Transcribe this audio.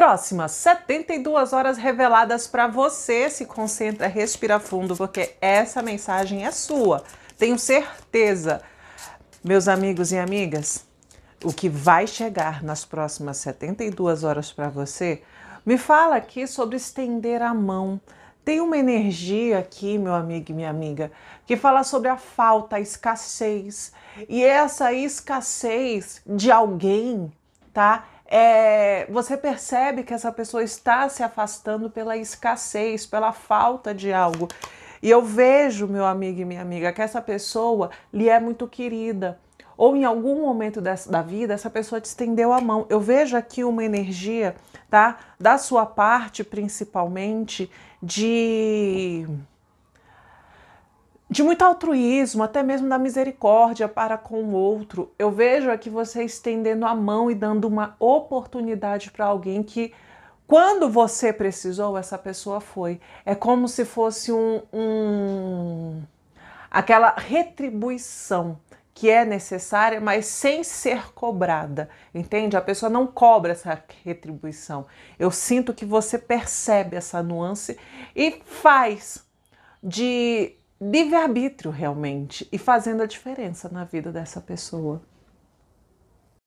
Próximas 72 horas reveladas para você. Se concentra, respira fundo, porque essa mensagem é sua. Tenho certeza. Meus amigos e amigas, o que vai chegar nas próximas 72 horas para você, me fala aqui sobre estender a mão. Tem uma energia aqui, meu amigo e minha amiga, que fala sobre a falta, a escassez. E essa escassez de alguém, tá? é, você percebe que essa pessoa está se afastando pela escassez, pela falta de algo. E eu vejo, meu amigo e minha amiga, que essa pessoa lhe é muito querida. Ou em algum momento dessa, da vida, essa pessoa te estendeu a mão. Eu vejo aqui uma energia, tá? Da sua parte, principalmente, de de muito altruísmo, até mesmo da misericórdia para com o outro. Eu vejo aqui é você estendendo a mão e dando uma oportunidade para alguém que, quando você precisou, essa pessoa foi. É como se fosse um, um aquela retribuição que é necessária, mas sem ser cobrada, entende? A pessoa não cobra essa retribuição. Eu sinto que você percebe essa nuance e faz de livre-arbítrio realmente e fazendo a diferença na vida dessa pessoa.